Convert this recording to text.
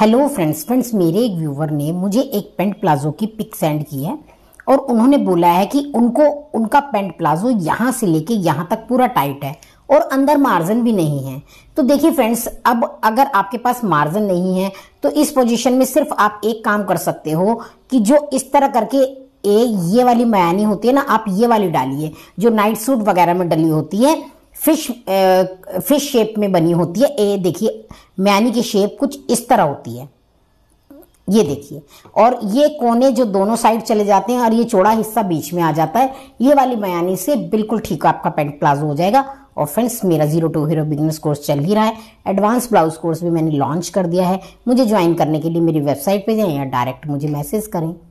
hello friends friends मेरे एक viewer ने मुझे एक पेंट प्लाजो की पिक सेंड की है और उन्होंने बोला है कि उनको उनका पेंट प्लाजो यहाँ से लेके यहाँ तक पूरा टाइट है और अंदर मार्जिन भी नहीं है तो देखिए फ्रेंड्स अब अगर आपके पास मार्जिन नहीं है तो इस पोजीशन में सिर्फ आप एक काम कर सकते हो कि जो इस तरह करके ए ये वाली मयानी होती है ना आप ये वाली डालिए जो नाइट सूट वगैरह में डली होती है फिश फिश शेप में बनी होती है ए देखिए मैनी की शेप कुछ इस तरह होती है ये देखिए और ये कोने जो दोनों साइड चले जाते हैं और ये चौड़ा हिस्सा बीच में आ जाता है ये वाली मयानी से बिल्कुल ठीक आपका पेंट प्लाजो हो जाएगा और फ्रेंड्स मेरा zero to hero business course चल ही रहा है एडवांस ब्लाउज कोर्स भी मैंने लॉन्च कर दिया है मुझे ज्वाइन करने के लिए मेरी वेबसाइट पे जाएं या डायरेक्ट मुझे मैसेज करें